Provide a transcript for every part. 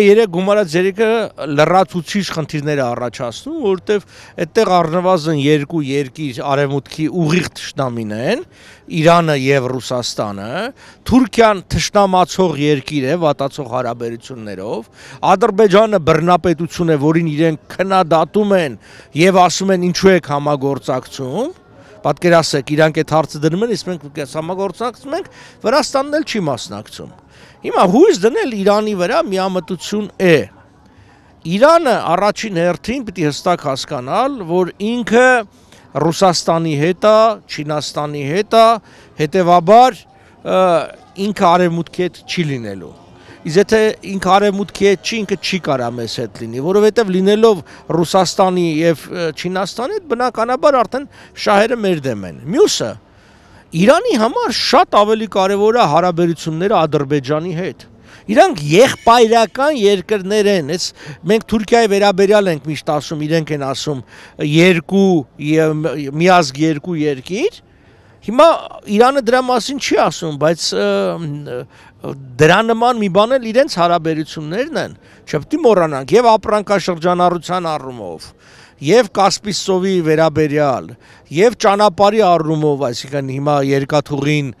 Երեք գումարած ձերիկը լրացուցիչ խնդիրներ է առաջացնում, որտեվ այդտեղ առնվազն երկու երկիր արևմուտքի ուղիղ ճշտամին են, Իրանը եւ Ռուսաստանը, Թուրքիան ճշտամացող երկիր է վատացող հարաբերություններով, Ադրբեջանը բռնապետություն է, որին իրենք քննադատում են եւ ասում են ինչու եք համագործակցում, Պատկերացեք, իրանք այդ հարցը դնում են, իսկ մենք համագործակցում ենք, Վրաստանն էլ չի մասնակցում։ Հիմա հույս դնել Իրանի վրա միամտություն է։ Իրանը առաջին հերթին պիտի հստակ հասկանալ, որ ինքը Ռուսաստանի հետ է, Չինաստանի հետ է, հետևաբար ինքը արևմուտքի հետ չի լինելու։ Իսկ եթե ինքը արևմուտքի հետ չի, ինքը չի կարա մեզ հետ լինի, որովհետև լինելով Ռուսաստանի եւ Չինաստանի հետ բնականաբար արդեն շահերը մեր դեմ են։ Մյուսը Իրանի համար շատ ավելի կարևոր է հարաբերությունները Ադրբեջանի հետ։ Իրանք եղբայրական երկրներ են։ Էս մենք Թուրքիայի վերաբերյալ ենք միշտ ասում, իրենք են ասում երկու միազգ երկու երկիր, երկիր Հիմա Իրանը դրա մասին չի ասում, բայց դրա նման մի բան էլ իրենց հարաբերություններն են, չպետք է մոռանանք եւ ապրանքաշրջանառության առումով, եւ Կասպիսովի վերաբերյալ, եւ ճանապարհի առումով, այսինքն հիմա երկաթուղին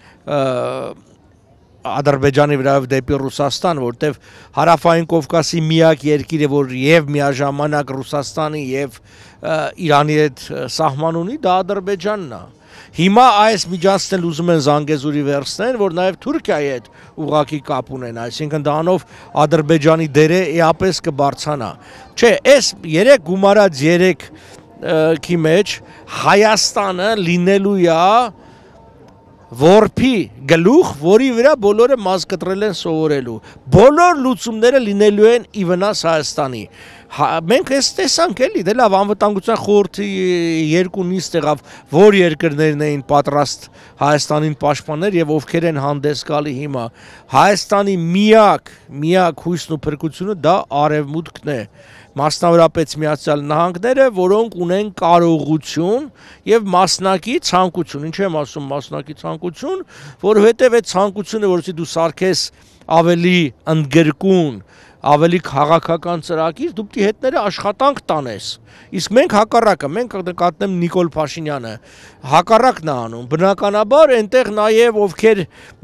Ադրբեջանի վրայով դեպի Ռուսաստան, որտեվ հարավային Կովկասի միակ երկիրը, որ եւ միաժամանակ Ռուսաստանի եւ Իրանի հետ սահման ունի, դա Ադրբեջանն է։ Ա, Հիմա այս միջանցնել ուզում են Զանգեզուրի վերցնել, որ նաև Թուրքիայի հետ ուղակի կապ ունեն, այսինքն դրանով Ադրբեջանի դերը էապես կբարձանա։ Չէ, այս 3 գումարած 3 քի մեջ Հայաստանը լինելու է որփի գլուխ, որի վրա բոլորը մազ կտրել են սովորելու։ Բոլոր լուծումները լինելու են ի վնաս Հայաստանի։ Հա, մենք էս տեսանք էլի, դե լավ անվտանգության խորհրդի երկու նիստ տեղավ, որ երկրներն էին պատրաստ Հայաստանին պաշտպանել եւ ովքեր են հանդես գալի հիմա։ Հայաստանի միակ, միակ հույսն ու փրկությունը դա արևմուտքն է մասնավորապես միացյալ նահանգները, որոնք ունեն կարողություն եւ մասնակի ցանկություն, ինչ եմ ասում մասնակի ցանկություն, որ որովհետև այդ ցանկությունը, որովհետև դու սարքես ավելի ընդգրկուն, ավելի քաղաքական ծրագիր, դու պիտի հետները աշխատանք տանես։ Իսկ մենք հակառակը, մենք նկատնեմ Նիկոլ Փաշինյանը, հակառակն է անում։ Բնականաբար այնտեղ նաև ովքեր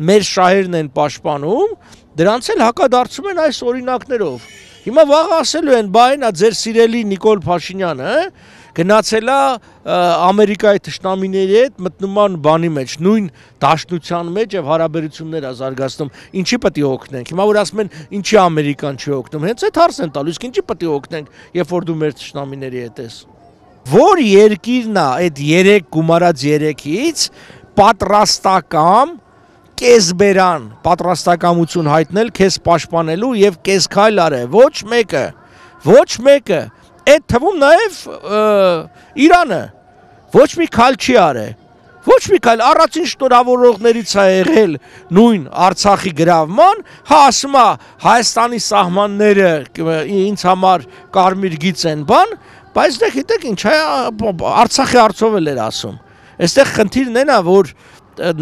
մեր շահերն են պաշտպանում, դրանց էլ հակադարձում են այս օրինակներով։ Հիմա վաղ ասելու են, բայնա ձեր սիրելի Նիկոլ Փաշինյանը, հա գնացել է Ամերիկայի ճշտամիների հետ մտնման բանի մեջ, նույն դաշնության մեջ եւ հարաբերություններ է զարգացնում։ Ինչի պետք է օգնենք։ Հիմա որ ասում են ինչի Ամերիկան չի օգնում, հենց այդ հարցն են տալու, իսկ ինչի պետք է օգնենք, երբ որ դու մեր ճշտամիների հետ ես։ Որ երկիրն է այդ 3 գումարած 3-ից պատրաստական կեզբերան պատրաստակամություն հայտնել քեզ պաշտպանելու եւ քեզ քայլ արե ոչ մեկը ոչ մեկը այդ թվում նաև Իրանը ոչ մի քալ չի արել ոչ մի քայլ առաջին շնորհավորողներից է եղել նույն Արցախի գրավման, հա ասում է Հայաստանի սահմանները ինձ համար կարմիր գիծ են բան, բայց դե գիտեք ինչ է Արցախի արծով էլ էր ասում։ Այստեղ խնդիրն էնա, որ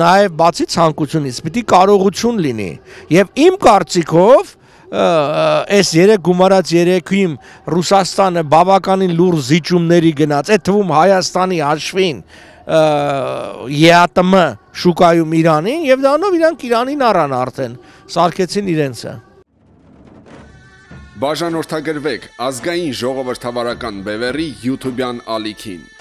նաև բացի ցանկությունից պիտի կարողություն լինի։ Եվ իմ կարծիքով այս երեք գումարած երեքույմ Ռուսաստանը բավականին լուրջ զիջումների գնաց, այդ թվում Հայաստանի հաշվին ԵԱՏՄ շուկայում Իրանին եւ դառնով իրանք Իրանին առան արդեն, սարկեցին իրենցը։ Բաժանորդագրվեք ազգային ժողովրդավարական բևերի YouTube-յան ալիքին։